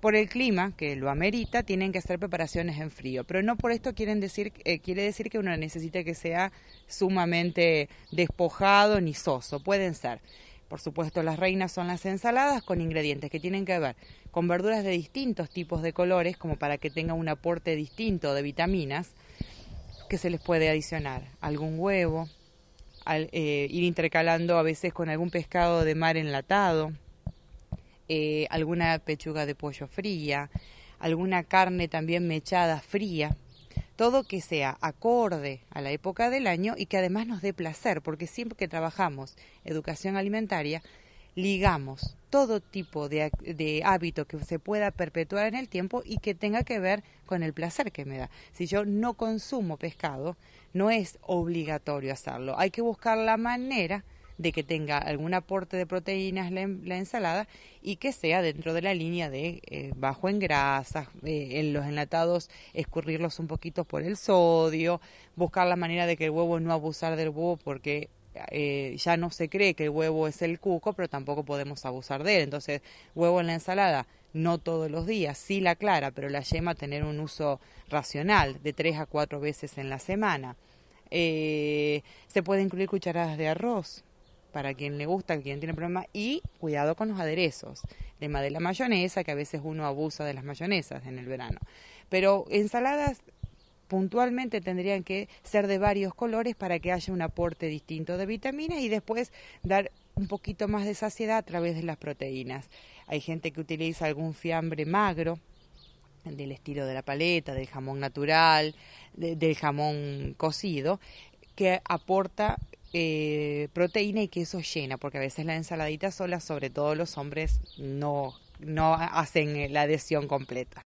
Por el clima, que lo amerita, tienen que hacer preparaciones en frío, pero no por esto quieren decir, eh, quiere decir que uno necesita que sea sumamente despojado ni soso, pueden ser. Por supuesto, las reinas son las ensaladas con ingredientes que tienen que ver con verduras de distintos tipos de colores, como para que tenga un aporte distinto de vitaminas, que se les puede adicionar algún huevo, al, eh, ir intercalando a veces con algún pescado de mar enlatado, eh, alguna pechuga de pollo fría, alguna carne también mechada fría, todo que sea acorde a la época del año y que además nos dé placer, porque siempre que trabajamos educación alimentaria, ligamos todo tipo de, de, hábito que se pueda perpetuar en el tiempo y que tenga que ver con el placer que me da. Si yo no consumo pescado, no es obligatorio hacerlo. Hay que buscar la manera de que tenga algún aporte de proteínas la, la ensalada y que sea dentro de la línea de eh, bajo en grasas, eh, en los enlatados escurrirlos un poquito por el sodio, buscar la manera de que el huevo no abusar del huevo porque eh, ya no se cree que el huevo es el cuco, pero tampoco podemos abusar de él. Entonces, huevo en la ensalada, no todos los días, sí la clara, pero la yema tener un uso racional de tres a cuatro veces en la semana. se puede incluir cucharadas de arroz, para quien le gusta, quien tiene problemas, y cuidado con los aderezos, tema de la mayonesa, que a veces uno abusa de las mayonesas en el verano. Pero ensaladas puntualmente tendrían que ser de varios colores para que haya un aporte distinto de vitaminas y después dar un poquito más de saciedad a través de las proteínas. Hay gente que utiliza algún fiambre magro del estilo de la paleta, del jamón natural, del jamón cocido, que aporta eh, proteína y queso llena, porque a veces la ensaladita sola, sobre todo los hombres, no, no hacen la adhesión completa.